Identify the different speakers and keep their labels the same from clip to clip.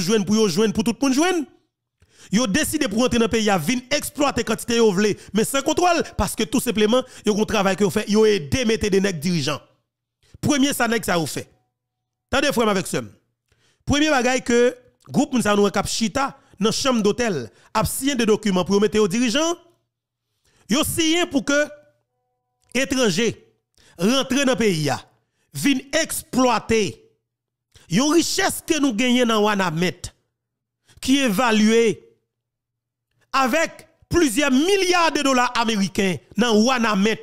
Speaker 1: joindre pour joindre pour tout le monde joindre. Yo décidé pour rentrer dans le pays à vin exploiter quantité yo voulez mais sans contrôle parce que tout simplement yo un travail que yo fait yo aidé mettre des nèg dirigeants. Premier ça nèg ça yo fait. Tendez frère avec ça. Premier bagaille que groupe nous nous cap chita dans chambre d'hôtel a signé des documents pour mettre aux dirigeants. Yo signé pour que étrangers rentrent dans le pays à vin exploiter Yon richesse que nous gagnons dans Wanamet, qui est évaluée avec plusieurs milliards de dollars américains dans Wanamet,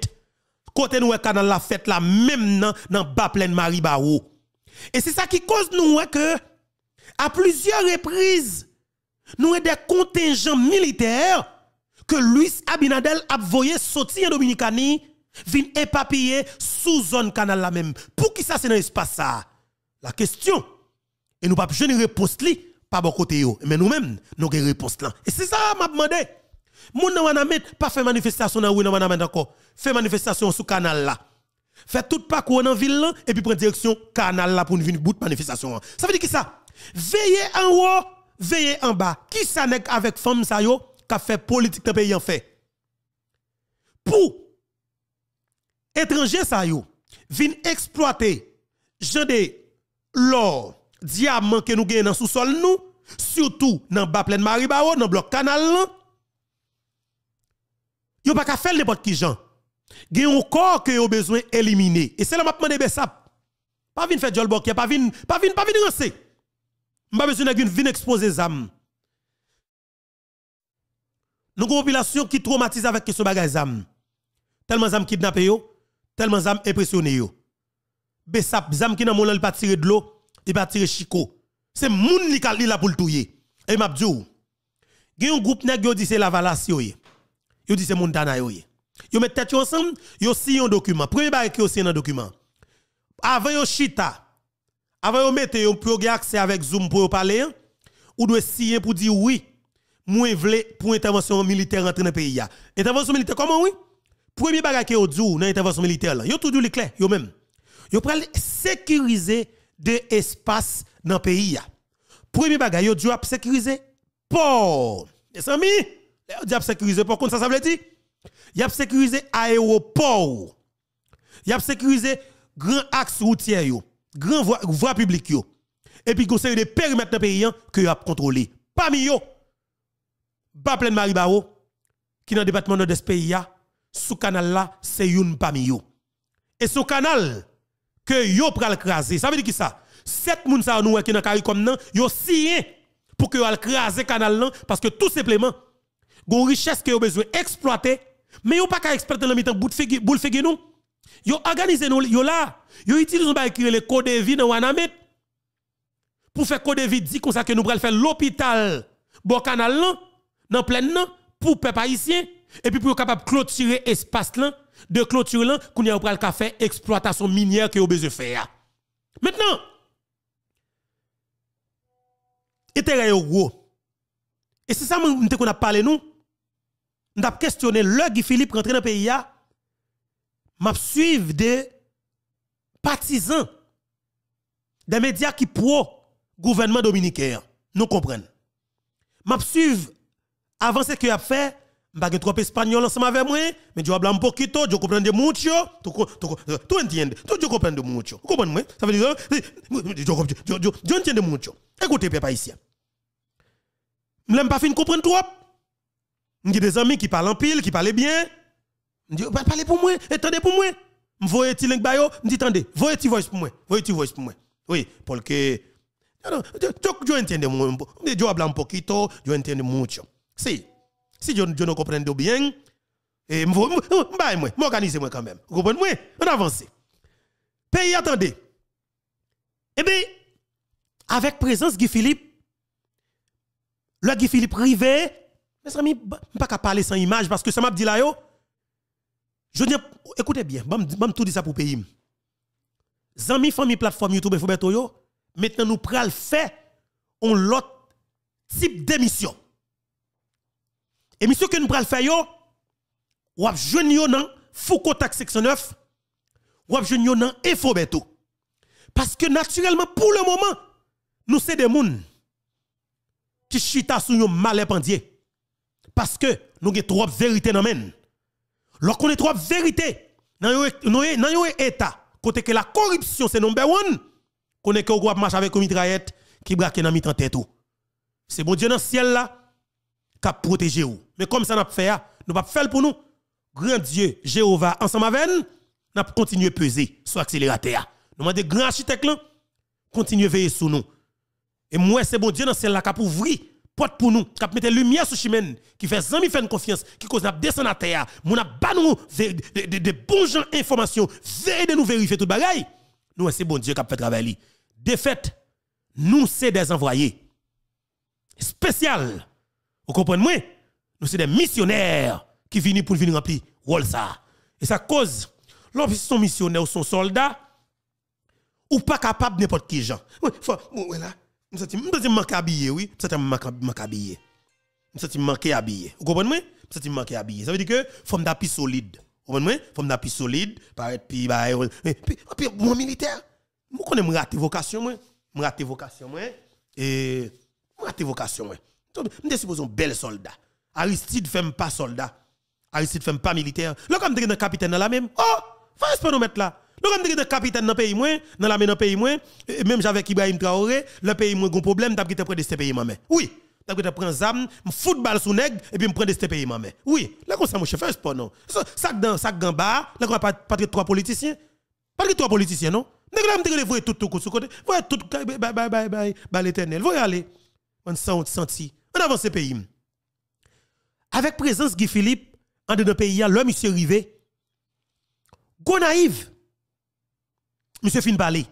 Speaker 1: côté nous dans la fête la même dans, le bas pleine Marie Et c'est ça qui cause nous que, à plusieurs reprises, nous avons des contingents militaires que Luis Abinadel a voyé sortir en Dominicanie, vin épapiller sous zone canal la même. Pour qui ça c'est dans pas ça? la question. Et nous pas une réponse li pas bon côté Mais nous-mêmes, nous avons une réponse là. Et c'est ça m'a demandé. Moun nan wana met, pas fait manifestation dans rue nan wana encore. Fait manifestation sous canal là. Fait tout parcours dans ville là et puis prend direction canal là pour une venir bout de manifestation. Ça veut dire qui ça Veillez en haut, veillez en bas. Qui ça n'est avec femme ça yo qui fait politique dans pays en fait Pour étrangers ça yo, vin exploiter gens des l'or, diamant que nous gagnons dans sous-sol nous, surtout dans bas de Maribao, dans bloc canal n'y a pas qu'à faire n'importe qui gens. Gagne un corps que au besoin éliminer. Et c'est là m'a demandé ben, ça. Pas venir faire jolbok, pas venir, pas venir pas vinn rancer. M'a besoin de venir exposer zam. une population qui traumatise avec ce bagage âmes. Tellement zam kidnappé yo, tellement zam impressionné yo besap zam qui nan mon il pas tirer de l'eau, il pas tirer Chico. C'est moun li la pour le Et m'a dit, gen un groupe nèg yo dit c'est la valasio yo. Yo dit c'est Montana yo. Yo met tête ensemble, yo signe un document. Premier bagay qui yo signe un document. Avant yo chita, avant yo mette yo accès avec Zoom pour parler, ou doit signer pour dire oui. Moi vle pour intervention militaire entre le pays ya. Intervention militaire comment oui? Premier bagay yo dans intervention militaire la. yo tout dit yo même. Yo pral sécuriser des espaces dans le pays. Premier bagage, yo sécurisé sécuriser port. Les amis, yo le sécuriser port. Comme ça, ça veut dire, y a sécurisé aéroport. Y a grand axe routier yo, grand voie, voie publique yo. Et puis, conseil de périmètre dans pays que yo a contrôlé. Parmi yo, pas plein Marie qui dans le département de ce pays, Ce canal là, c'est une parmi yo. Et ce canal, que yo pral craser. Ça veut dire qui ça? Sept moun sa nous qui dans CARICOM nan, yo signé pour que yo craser canal nan parce que tout simplement gon richesse que yo besoin exploiter, mais yo pas qu'à exploiter dans mitan bout fegi boule fegi nous. Yo organisé nous yo là, yo utilisent ba écrire les codes de vie dans Wanamet pour faire code de vie dit comme ça que nous pral faire l'hôpital bon canal nan dans pleine nan pour peuple haïtien et puis pour capable clôturer espace là de clôture là, qu'on y a pral exploitation minière que a besoin faire. Maintenant, intérêt gros. Et c'est ça que nous avons parlé nous. nous questionné le Guy Philippe rentré dans le pays nous m'a suivre des partisans des médias qui pro gouvernement dominicain. Nous comprenons. M'a suivi avant ce que a fait pas trop espagnol ensemble avec moi, mais je parle un poquito, je comprends de mucho, tu tu entiendes, tu je comprends de mucho. tu comprends moi Ça veut dire je je je entiends de mucho. Écoutez peuple haïtien. l'aime pas fin comprendre trop. J'ai des amis qui parlent en pile, qui parlent bien. je dis, bah, parlez pour moi, attendez pour moi. M'voyez ti link bayo, m'dit attendez, voyez tu voice pour moi, voyez tu voice pour moi. Oui, parce que je je entiends de moi, je parle un poquito, je entiendes de mucho. Si si je, ne comprends pas bien, et bah, moi, m'organiser moi quand même. Vous comprenez moi On avance. Pays attendez. Eh bien, avec présence Guy Philippe, le Guy Philippe privé, mes amis, je bah, ne pas parler sans image parce que ça m'a dit là, yo, je dis, écoutez bien, je bah, vais tout dire ça pour pays. Zami, famille, plateforme YouTube, et yo, maintenant nous prenons le fait, on l'autre type d'émission. Émission que nous prenons faire yo, ou ap besoin yo nan Foucault Tax Section 9, ou Parce que naturellement, pour le moment, nous c'est des gens qui chita sous yon malais Parce que nous avons trop de vérité dans men. Lorsqu'on est trop de vérité dans yon e- e- état, côté que la corruption c'est number one, qu'on est que ou marche avec une mitraillette qui braque dans mi tête C'est bon Dieu dans le ciel là, qui protéger ou Mais comme ça, n'a pas fait, nous pas faire pour nous. Grand Dieu, Jéhovah, ensemble avec nous, pas continuer à peser sur l'accélérateur. Nous avons demandons grand architecte, continuer à veiller sur nous. Et moi, c'est bon Dieu dans celle-là qui a porte pour nous, qui a mis lumière sur chimène, qui fait fait faire confiance, qui cause nous descendre à terre, nous a pas de bons gens informations, veille de nous vérifier tout le bagaille. Nous, c'est bon Dieu qui a fait travailler. De fait, nous, c'est des envoyés. Spécial vous comprenez moi Nous c'est des missionnaires qui viennent pour venir remplir rôle ça. Et ça cause lorsqu'ils sont missionnaires ou sont soldats ou pas capable n'importe qui gens. Voilà. Je me sens manqué habillé, oui. Je me sens manqué habillé. me habillé. Vous comprenez moi me sens manqué habillé. Ça veut dire que forme d'appui solide. Vous comprenez moi Forme d'appui solide, paraître puis bah, puis moi militaire. Moi connais me rater vocation moi, me rater vocation moi et me rater vocation moi. Je suppose un bel soldat. Aristide fait pas soldat. Aristide fait pas militaire. Là, comme un capitaine dans la même, oh, faut pas nous mettre là. Nous sommes un capitaine dans le pays moins, dans la main dans le pays moins, même j'avais Ibrahim Traoré, le pays moins un problème, t'as pris des de ce pays maman. Oui, t'as pris prendre zame. football sous nèg et puis me prendre de ce pays maman. Oui, là comme ça mon chef, c'est pas non. Sac dans sac dans là comme pas pas trois politiciens. Pas trois politiciens non. Nèg là me voyez tout tout sur côté, voyez tout bye bye bye bye bye l'éternel, voyez aller. On sent senti on avance pays. Avec présence Guy Philippe, en dedans pays, le monsieur Rivet, go naïve. Monsieur fin parler.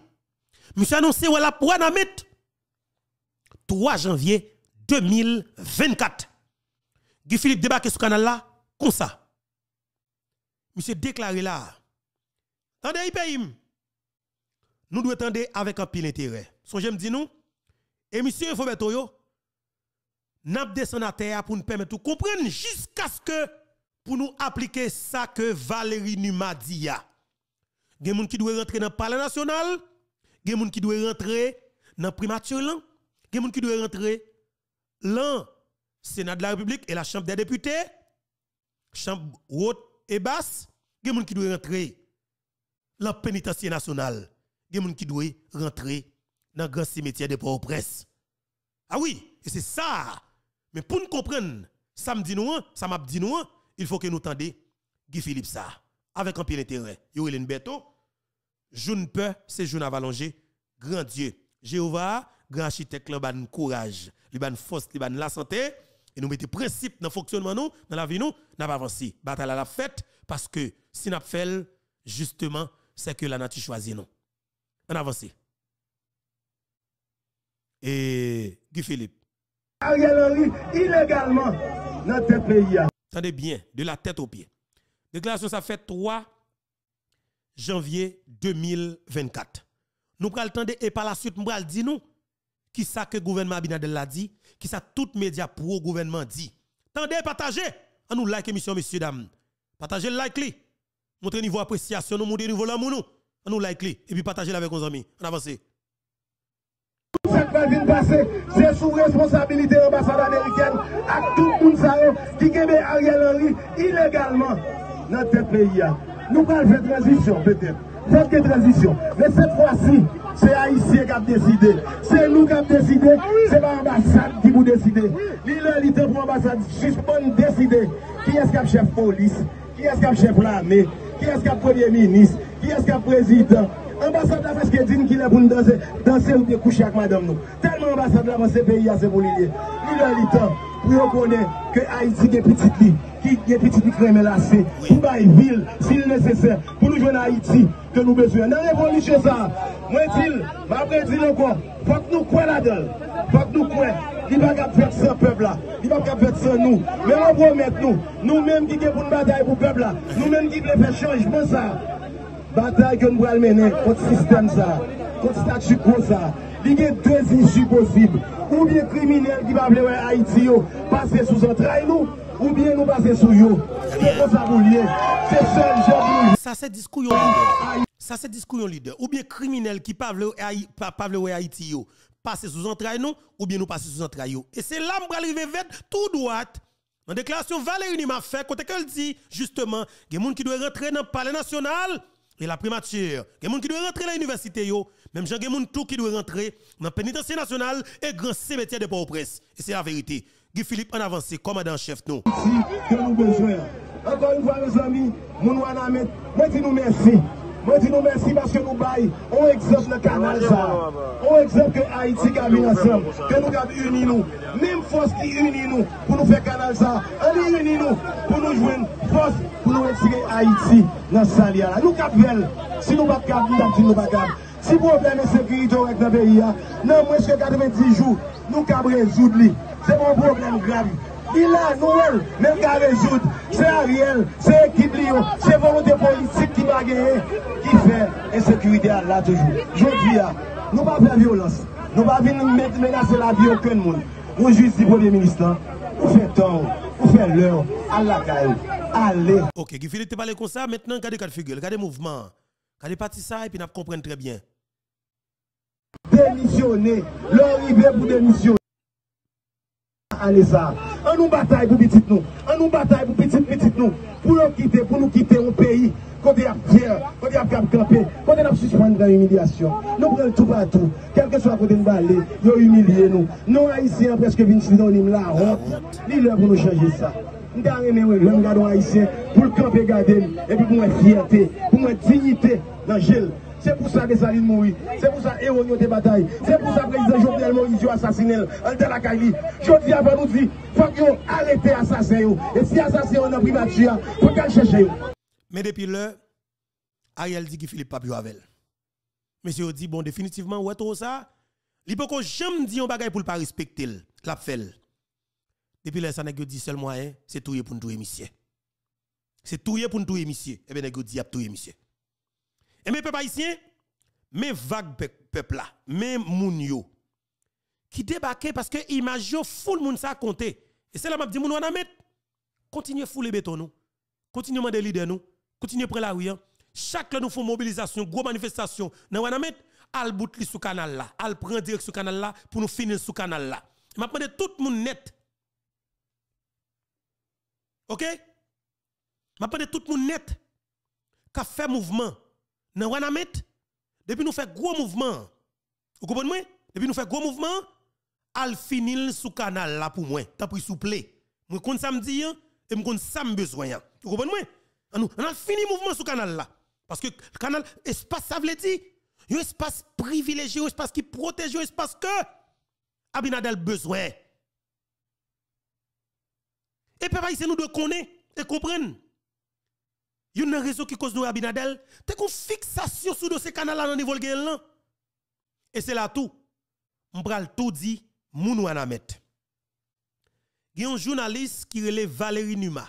Speaker 1: Monsieur annonce ou la poids 3 janvier 2024. Guy Philippe débarque sur canal là, comme ça. Monsieur déclaré là. y pays. Nous devons attendre avec un pile intérêt. Son me dit nous. Et monsieur Fobeto nous pour nous permettre de comprendre jusqu'à ce que pour nous appliquer ça que Valérie Numa dit. Il y a des gens qui doivent rentrer dans le palais national, des gens qui doivent rentrer dans la primature, des gens qui doivent rentrer dans le Sénat de la République et la Chambre des députés, Chambre haute et basse, des gens qui doivent rentrer dans le pénitencier national, des gens qui doivent rentrer dans le grand cimetière de port au Ah oui, et c'est ça mais pour nous comprendre, ça me dit nous, ça m'a dit nous, il faut que nous tendions Guy Philippe ça. Avec un pied d'intérêt. Yoelin Beto, ne Peur, c'est pas avalongé. grand Dieu. Jéhovah, grand architecte, il ban courage, il ban force, il ban la santé. Et nous mettons principe dans le fonctionnement, nous, dans la vie, nous, nous pas avancé. Bataille à la fête, parce que si nous faisons, justement, c'est que la nature choisit nous. On avance. Et Guy Philippe,
Speaker 2: Ariel Henry illégalement dans ce pays.
Speaker 1: Attendez bien, de la tête aux pieds. Déclaration, ça fait 3 janvier 2024. Nous prenons le temps et par la suite, nous prenons dit nous, qui ça que le gouvernement Abinadel l'a dit, qui ça tout média le gouvernement dit. Tendez, partagez, on nous like émission, messieurs, dames. Partagez le like, montrez niveau appréciation, nous montrez niveau l'amour, nous. On nous like, et puis partagez avec nos amis. On avance.
Speaker 2: Tout ça va vient passer, c'est sous responsabilité de l'ambassade américaine, à tout le monde qui aime Ariel Henry illégalement dans notre pays. Nous parlons faire transition, peut-être. Faut que transition. Mais cette fois-ci, c'est Haïtien qui a décidé. C'est nous qui avons décidé. Ah c'est pas l'ambassade qui vous décide. Ah L'illégalité pour l'ambassade, suspendre, décider. Qui est-ce qui a chef de police Qui est-ce qui a chef de l'armée Qui est-ce qui a premier ministre Qui est-ce qui a président Ambassade la feske din ki le pou nou danse ou de kouche ak madam nou. Telman ambassade la van se peyi a se bolilye. Milyon litan pou yo konen ke Haiti gen pitit li. Ki gen pitit li kremen la se. Ki bay vil si le neseser pou nou jwen Haiti ke nou bezuen. Nan revon li che zan. Mwen dil, mwen apre di le kon. Fok nou kwen la del. Fok nou kwen. Li bak ap vet se pebla. Li bak ap vet se nou. Men anpon met nou. Nou menm ki gen pou nou badaj pou pebla. Nou menm ki gen fè chanj. Mwen zan. Batay mener contre le menen kont système sa, kont statut statut sa. y gen deux issues Ou bien criminels qui ba vlewen Haiti yo, sous un ou bien nous passer sous yo. C'est kon ça vou C'est seul sol Ça
Speaker 1: c'est discours yon leader. Ça c'est discours yon leader. Ou bien criminels qui pa vlewen Haiti yo, sous un ou bien nous pase sous un yo. Et c'est la mbral rive vet tout droite. En déclaration, Valérie m'a fait, quand elle dit justement, il y a des gens qui doivent rentrer dans le palais national et la primature. Il y a des gens qui doivent rentrer à l'université, même gens qui qui doivent rentrer dans le pénitentiaire national et grand cimetière de Port-au-Prince. Et c'est la vérité. Guy Philippe en avance, commandant-chef nous. Ici,
Speaker 2: que nous besoin. Encore une fois, mes amis, nous nous en nous merci. Je dis merci parce que nous baillons. On exemple le canal ça. On exerce que Haïti a mis ensemble. Que nous avons unis nous. Même force qui unit nous pour nous faire canal ça. Elle unit nous pour nous jouer une force pour nous retirer Haïti dans sa là. Nous capiel. Si nous ne pouvons pas, nous ne pas. Si le problème est sécurité avec le pays, non, moins que 90 jours, nous ne pouvons résoudre. C'est mon problème grave. Il a nous, même qu'à résoudre. C'est Ariel, c'est l'équipe Lyon, c'est volonté politique qui va gagner, qui fait insécurité là toujours. Je dis, nous ne pas faire violence. Nous ne pas menacer la vie aucun monde. Nous juste dit Premier ministre, hein, vous fait temps, vous faites l'heure, à la caille, allez.
Speaker 1: Ok, Guy tu parles comme ça, maintenant, regardez le figure, regardez le mouvement, regardez parti ça, et puis nous comprenons très bien.
Speaker 2: Démissionner, leur pour démissionner. An nou batay pou bitit nou An nou batay pou bitit bitit nou Pou nou kite, pou nou kite Moun peyi kode ap kabe kabe Kode ap suspande dan humilyasyon Nou brel tou patou Kelke swa kode mba le, yo humilye nou Nou haisyen preske vin slidonim la Li lè pou nou chanje sa Mga reme wè, mga mga do haisyen Pou l'kabe gade, epi pou mwen fiyate Pou mwen dignite, nan jel C'est pour ça que Saline mourit. C'est pour ça que Héron des batailles. C'est pour ça que président Jovenel Moïse a assassiné. En tel Je dis avant nous il faut qu'on arrête l'assassin. Et si assassin on a il faut qu'elle cherche.
Speaker 1: Mais depuis là, Ariel dit que Philippe Papio avec Monsieur dit, bon, définitivement, ouais, tout ça. Il peut qu'on jamais dit un bagage pour ne pas respecter la fait. Depuis là, ça n'a dit seul moyen, hein, c'est tout pour nous tout C'est tout pour nous eh tout monsieur. Et bien, n'a dit tout monsieur. Et eh, mes peuples haïtien, mes vagues peuples là, mes moun qui débarquent parce que image foule moun ça compte. Et c'est là je dis moun wana mettre, Continuez fouler béton nous. Continuez demander leader nous. Continuez prendre la rue. Hein. Chaque nous font mobilisation, gros manifestation. Nous wana mettre al bout li sous canal là, al prend direct sous canal là pour nous finir ce canal là. M'a prendre tout monde net. OK? M'a prendre tout monde net. qui fait mouvement dans Wanamet, depuis nous fait gros mouvement, vous comprenez moi Depuis nous fait gros mouvement, al finil sous canal là pour moi, t'as pris souple. Moi compte ça me dit et je compte ça me besoin. Vous comprenez moi On a fini mouvement sous canal là parce que canal espace ça veut dire un espace privilégié, un espace qui protège, un espace que Abinadel besoin. Et papa, c'est nous de connaître et comprendre y a un réseau qui cause de Abinadel, te une fixation sur ces canal là nan niveau lan. Et c'est là tout. M'bral tout dit moun y a un journaliste qui relève Valérie Numa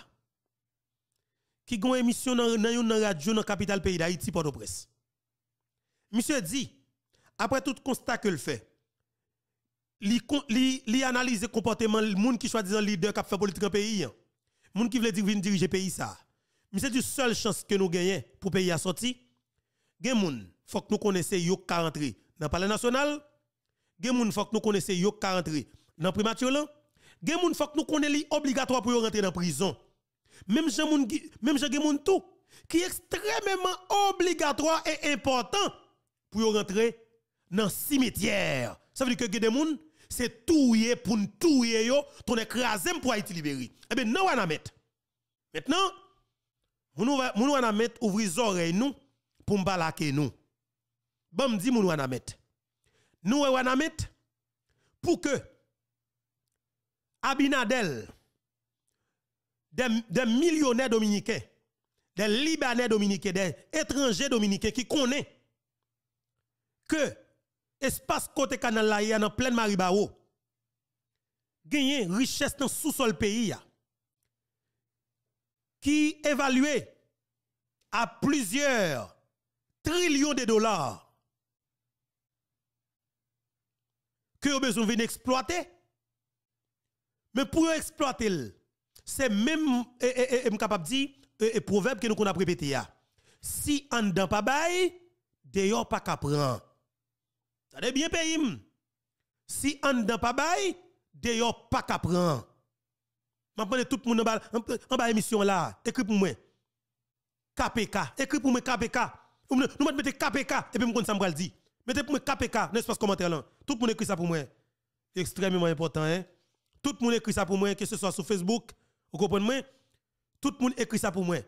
Speaker 1: qui une émission dans nan radio dans capitale pays d'Haïti Port-au-Prince. Monsieur dit après tout constat que le fait li, analyse le analyse comportement moun qui soi-disant leader qui fait politique en pays. Hein. Moun qui veut dire diriger pays ça. Mais c'est la seule chance que nous gagnons pour payer à sortir. Gen moun, faut que nous connaissions yo ka rentrer dans le palais national. Gen moun, faut que nous connaissions yo ka rentrer dans le primature là. Gen moun, faut que nous connaissions obligatoire pour rentrer dans la prison. Même gens moun, même gens gen moun tout qui est extrêmement obligatoire et important pour rentrer dans le cimetière. Ça veut dire que gen moun c'est tout pour nous tout yo, ton écraser pour être libéré. Eh bien non on a mettre. Maintenant nous, ou an amet ouvri zorey nou pou mbalake nou. Bon, di moun ou an Nou an amet Abinadel, des, millionnaires dominicains, des Libanais dominicains, des étrangers dominicains qui connaissent que espace côté canal là, il y a plein Maribao, richesse dans sous-sol pays qui évalué à plusieurs trillions de dollars que vous besoin d'exploiter. Mais pour exploiter, c'est même, et, eh, et, eh, eh, proverbe que nous avons répété. Si on ne pas bail, d'ailleurs pas qu'à prendre. Ça bien, payé. Si on ne pas bail, d'ailleurs pas qu'à prendre. Je demandé tout le monde en bas émission là, Écris pour moi. KPK, Écris pour moi KPK. Nous mettez KPK et puis me ça me dit. Mettez pour moi KPK, dans ce commentaire là. Tout le monde écrit ça pour moi. Extrêmement important hein. Tout le monde écrit ça pour moi que ce soit sur Facebook, vous comprenez moi Tout le monde écrit ça pour moi.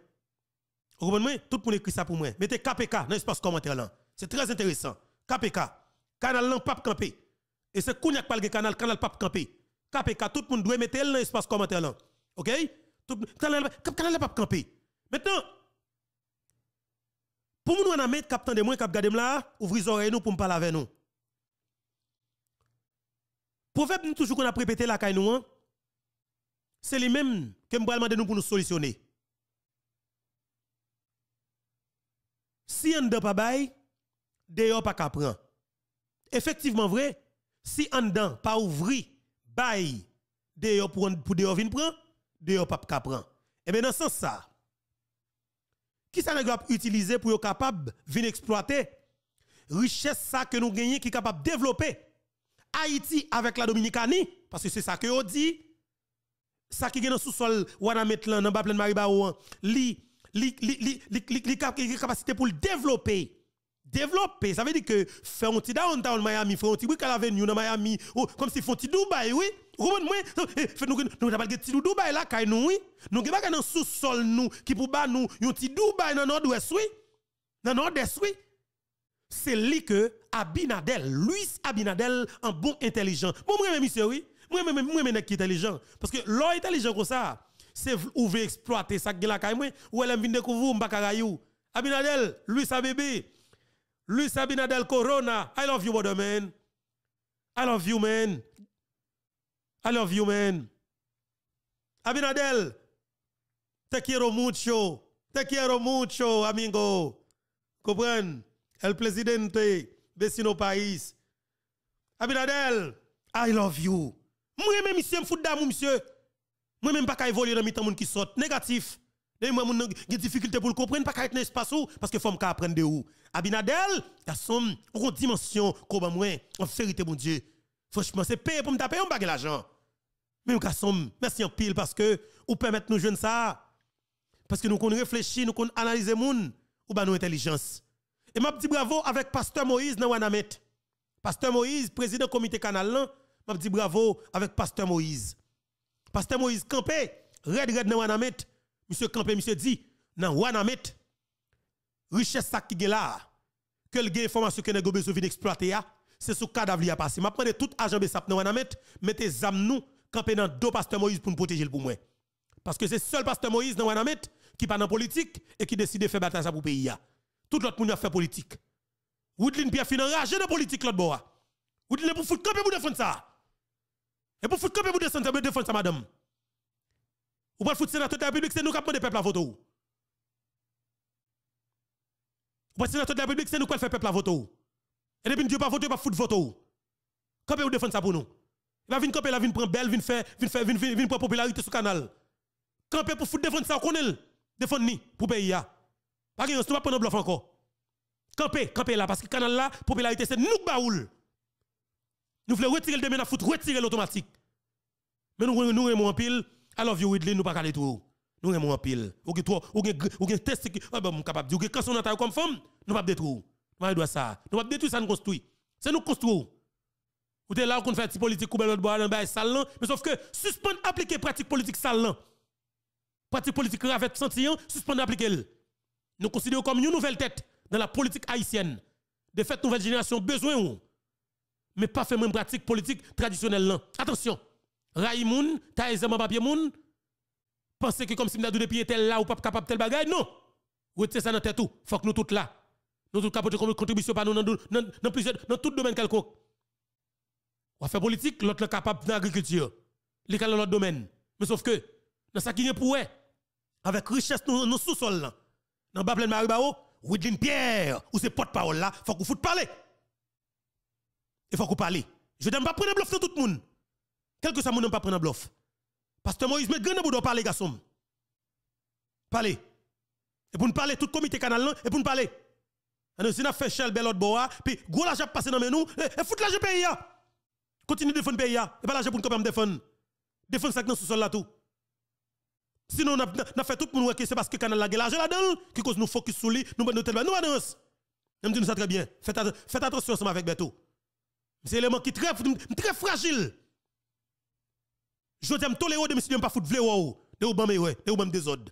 Speaker 1: Vous comprenez moi Tout le monde écrit ça pour moi. Mettez KPK dans l'espace commentaire là. C'est très intéressant. KPK, canal là pas camper. Et c'est Kounia pas le canal, canal pas campé. KPK, tout le monde doit mettre dans l'espace commentaire là. OK Tout le monde pas camper. Maintenant, pour nous, on a mettre captain de moi, cap gardem là, ouvrez oreilles nous pour me parler avec nous. Proverbe nous toujours qu'on a répété la caille nous, hein. c'est les mêmes que nous demander nous pour nous solutionner. Si on ne pas bail, dehors pas qu'à Effectivement vrai, si on ne pas ouvrir bail de pour pour de vin prendre de pas pap prendre. et bien dans sens ça qui ça avez utilisé pour capable venir exploiter richesse ça que nous gagnons qui capable développer Haïti avec la Dominicanie parce que c'est ça que on dit ça qui est dans sous-sol metlan, dans ba plein Maribao li li li li li, li, capacité pour développer développer. Ça veut dire que faire un petit downtown Miami, faire un petit week à dans Miami, comme si font un petit oui. Roman moi, eh, nous nous pas de petit Dubaï là kay nous oui. Nous pas dans sous-sol nous qui pour bas nous un petit Dubaï dans nord-ouest oui. Dans nord-est oui. C'est lui que Abinadel, Luis Abinadel en bon intelligent. moi même monsieur oui. Moi même moi même qui intelligent parce que l'homme intelligent comme ça, c'est ouvrir exploiter ça qui la kay moi ou elle vient découvrir Mbakarayou. Abinadel, Luis Abébé, Lous Abinadel Korona, I love you moun demen. I love you men. I love you men. Abinadel, te kero moun chou. Te kero moun chou, amingo. Kobran, el presidente besino pais. Abinadel, I love you. Mwen men misye mfout da moun misye. Mwen men baka evolye nan mitan moun ki sot. Negatif. Et moi, a des difficultés pour le comprendre, pas qu'il y espace où, parce que faut me apprennent de où. Abinadel, garçon, une dimension, comme moi, en vérité, mon Dieu. Franchement, c'est payé pour me taper, on bague l'argent. Mais, garçon, merci en pile, parce que, vous permettez nous jeunes ça. Parce que nous, qu'on réfléchit, nous, qu'on analyse gens, ou bah, nos intelligence. Et m'a dis bravo avec Pasteur Moïse dans Wanamet. Pasteur Moïse, président comité canal m'a dis bravo avec Pasteur Moïse. Pasteur Moïse campé, red red dans Wanamet. Monsieur Campé, monsieur dit, nan Wanamet, richesse qui est là, que le information que nous avons besoin d'exploiter, c'est ce cadavre qui a passé. Je prends tout agent de dans Wanamet, mettez zam nous, camper dans deux pasteur Moïse pour nous protéger pour moi. Parce que c'est seul pasteur Moïse dans Wanamet qui parle en politique et qui décide de faire bataille pour le pays. Tout le monde a fait politique. Woodlin Pierre fin enragé la politique l'autre bois. Woodlin pour foutre Campé, pour défendre ça. Et pour foutre Campé, pour défendre ça, madame. Ou pas le foutre sénateur de la République, c'est nous qui avons le peuple à voter. Ou pas le sénateur de la République, c'est nous qui avons fait peuple à voter. Et depuis Dieu pas voter, pas foutre voter. Campé vous défendre ça pour nous Il va venir camper, il va belle, venir faire, la popularité sur le canal. Camper pour foutre défendre ça, on Défendre ni pour pays. Pas de nous pas prendre bluff encore. Camper, camper là, parce que le canal là, popularité, c'est nous qui baoul. Nous voulons retirer le domaine à foutre, retirer l'automatique. Mais nous, nous, nous, en pile. Alors, vieux Ridley, nous pas aller tout. Nous aimons en pile. Ou que toi, ou que ou que test qui ah ben capable dire que quand on attaque comme femme, nous pas détruire. Nous doit ça. Nous pas détruire ça nous construit. C'est nous construire. Ou t'es là qu'on fait politique coubelle l'autre bois dans bail sale mais sauf que suspendre appliquer pratique politique sale Pratique politique avec sentiment, suspendre appliquer. Nous considérons comme une nouvelle tête dans la politique haïtienne. De fait, nouvelle génération besoin mais pas faire même pratique politique traditionnelle Attention. Raymond, moun, taille papier moun, pensez que comme si m'dadou de pieds tel là ou pas capable tel bagay, non! c'est ça dans tête tout, faut que nous tous là. Nous tous capables comme contribution par nous dans, dans, dans plusieurs, dans tout domaine quelconque. On fait politique, l'autre capable dans l'agriculture, l'école dans l'autre domaine. Mais sauf que, dans ce qui est pour avec richesse nous, nous sous-sol là, dans bas plein maribao, Widlin Pierre, ou pot porte-parole là, faut qu'on foute parler. Il e faut vous parliez. Je ne vais pas prendre bluff de tout le monde. Quel que soit mon pas prendre bluff. Pasteur Moïse, mais grand boudon parler, garçon. Parler. Et pour nous parler, tout le comité canal, et pour nous parler. Alors, ah si nous fait chel Belot boa, puis gros l'argent passé dans nous, et eh, eh, fout l'argent pays. Hein. Continue de défendre pays. Hein. Et pas l'argent pour nous quand même défendre. Défendre ça dans ce sol là tout. Sinon, nous fait tout le monde que c'est parce que canal la l'argent là-dedans, qui cause nous focus sur lui, nous nous tellement. Nous annonce. Je me dis ça très bien. Faites, attention ensemble avec Beto. C'est un élément qui est très, très fragile. Je t'aime tolérant de monsieur pas foutre vle ou de ou bamé ouais, de ou bamé désordre.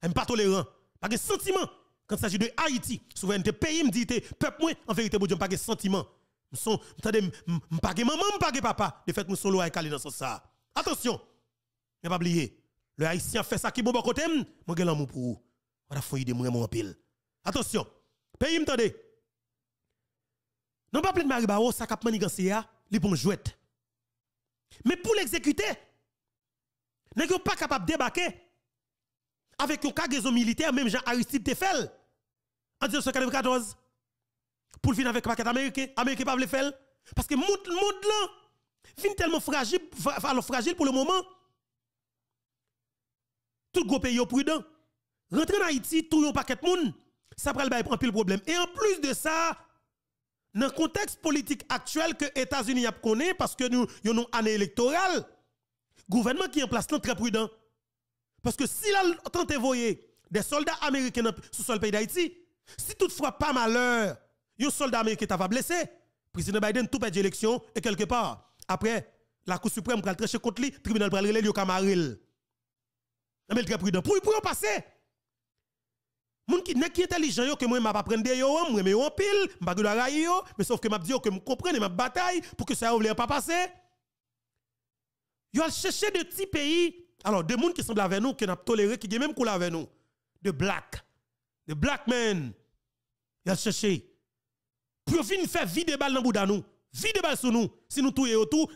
Speaker 1: Aime pas tolérant. Pas de sentiment quand il s'agit de Haïti, souveraineté pays, me dit peuple moi en vérité bon ne pas de sentiment. M'son m'tande pas de maman, pas de papa, de fait nous solo et calé dans ce ça. Attention. Ne pas oublier. Le haïtien fait ça qui bon bon côté, moi gen l'amour pour vous. On a fouillé de moi en pile. Attention. Pays m'tande. Non pas plein de Marie Barreau, ça cap manigancé, li bon jouette. Mais pour l'exécuter, n'est pas capable de débarquer avec une cargaison militaire, même Jean Aristide Tefel, en 1994, pour venir avec le paquet américain. Américain pas le Parce que le monde est tellement fragile, fragile pour le moment. Tout gros pays est prudent. Rentrer en Haïti, tout un paquet de monde, ça prend le problème. Et en plus de ça, dans le contexte politique actuel que les États-Unis connaissent, parce que nous, nous avons une année électorale, gouvernement qui est en place très prudent. Parce que si a tenté voyer des soldats américains sous le pays d'Haïti, si toutefois pas malheur, un soldat américain t'a blessé, président Biden tout perd l'élection et quelque part après la Cour suprême va trancher contre lui, tribunal va le camaril. Mais très prudent pour pour passer. Les qui qui sont intelligent yo que moi m'a pas prendre yo, hein, moi mais en pile, m'a pas yo, mais sauf que m'a dis que comprends, comprendre ma bataille pour que ça ne pas passer. Ils ont cherché de petits pays, alors des gens qui là avec nous, qui n'a toléré, qui ont même coulé avec nous, de black, de black men. Ils ont cherché. Pour venir faire vide de balle dans le bout de nous, vide des balles sur nous, si nous tout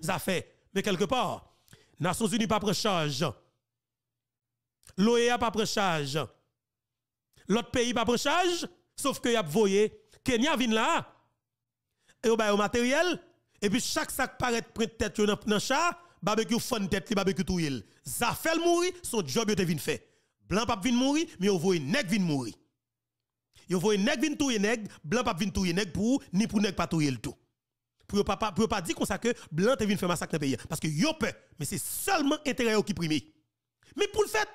Speaker 1: ça fait. Mais quelque part, Nations Unies pas charge. L'OEA pas charge. L'autre pays pas charge. sauf que y a voyé Kenya vient là et au matériel et puis chaque sac paraît de tête dans le chat barbecue fond tête, barbecue tout il. Zafel mouri, son job yote vin fait. Blanc pap vin mourir mais yon voye nek vin mouri. Yon voye nèg tout touye nek, blanc pap tout touye nek pour ni pour nek pas touye le tout. Pour papa, pour pas dire comme ça que blanc te vin faire massacre dans pays parce que yon peut, mais c'est seulement intérêt qui prime. Mais pour le fait,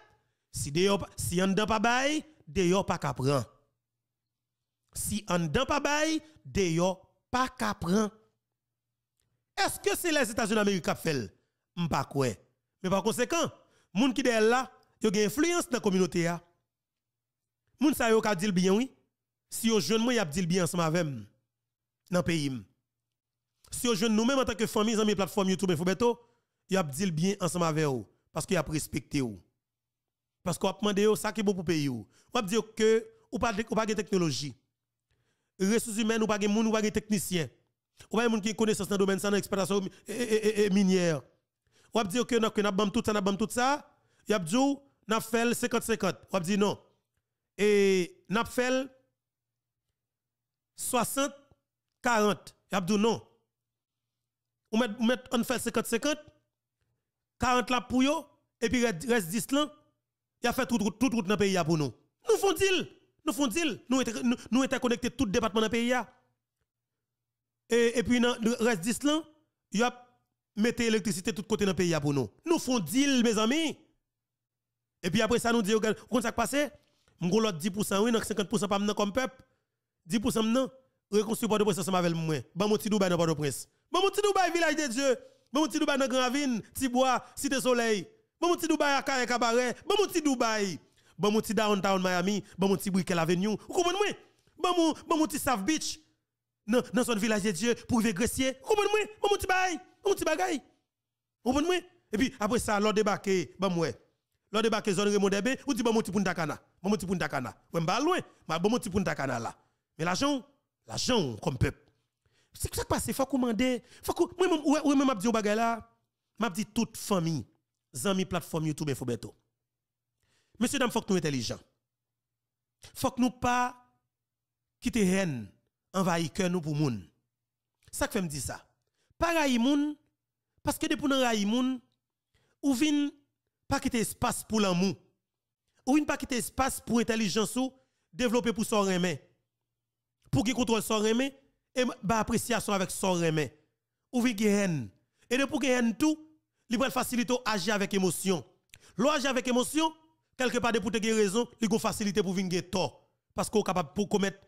Speaker 1: si on si yon dan pas bail, de yon pas kapran. Si yon dan pas bail, de yon pas ka Est-ce que c'est les États-Unis d'Amérique qui fait mais par conséquent, moun qui sont là, yo une influence dans la communauté a. Moun sa yo ka bien oui. Si yo jeune moi y a dit bien ensemble avec dans pays. Si yo jeune nous-mêmes en tant que famille, mes plateforme YouTube et Fobeto, y a dit bien ensemble avec vous parce qu'il a respecté Parce qu'on a demandé ça qui est bon pour pays ou. On a dit que ou pas pas de technologie. Ressources humaines ou pas de monde ou pas de technicien. Ou pas de monde qui connaissance dans le domaine ça dans l'exploitation eh, eh, eh, minière. Ou ap dire que nous avons tout ça, nous tout ça. Y ap dit, fait 50-50. Ou ap dit non. Et nous fait 60-40. Y ap dit non. Ou met, on fait 50-50. 40 la pour yo. Et puis reste 10 là. Y a fait toute route, route dans le pays pour nous. Nous font deal. Nous font deal. Nous nous, connectés tout département dans le pays. Et, puis il reste 10 là, mettez l'électricité tout côté dans le pays pour nous. Nous font deal, mes amis. Et puis après ça, nous disons, comment ça passe? M'go l'autre 10%, oui, 50% pas comme peuple. 10% Reconstruire le port de presse ensemble avec moi. Bon, bah, mon petit Dubaï dans port de presse. Ban mon petit Dubaï, village de Dieu. Bon, bah, mon petit Dubaï dans Grand Ravine, Tibois, Cité Soleil. Bon, bah, mon petit Dubaï à Carré Cabaret. Bon, mon petit Dubaï. Bon, mon petit Downtown Miami. Bon, mon petit Brickell Avenue. Vous comprenez? moi Bon, mon petit South Beach. Dans son village de Dieu pour vivre Gressier. Vous comprenez? moi mon petit un petit bagay. Vous comprenez Et puis après ça, l'on débarqué, bon ouais. L'on débarqué zone Raymond Debé, ou dit bon mon petit puntakana. Bon mon petit puntakana. Ouais, m'ba loin, mais bon mon petit puntakana là. Mais l'argent, l'argent comme peuple. C'est ça qui passe, faut commander, faut que moi même ouais même m'a dit un bagay là, m'a dit toute famille, amis plateforme YouTube et bientôt. Monsieur dame, faut que nous intelligents. Faut que nous pas quitter haine envahir cœur nous pour moun. Ça que fait me dire ça. Pas raïmoun, parce que depuis raïmoun, ou vin pas quitter espace pour l'amour, ou vin pas quitter espace pour intelligence ou pour son remè, Pour qui contrôle son remè et bah appréciation avec son remè. Ou vin haine. Et de pour gen tout, il facilite faciliter agir avec émotion. L'agir avec émotion, quelque part de pour te raison, il faut faciliter pour gen tort. Parce qu'on est capable pour commettre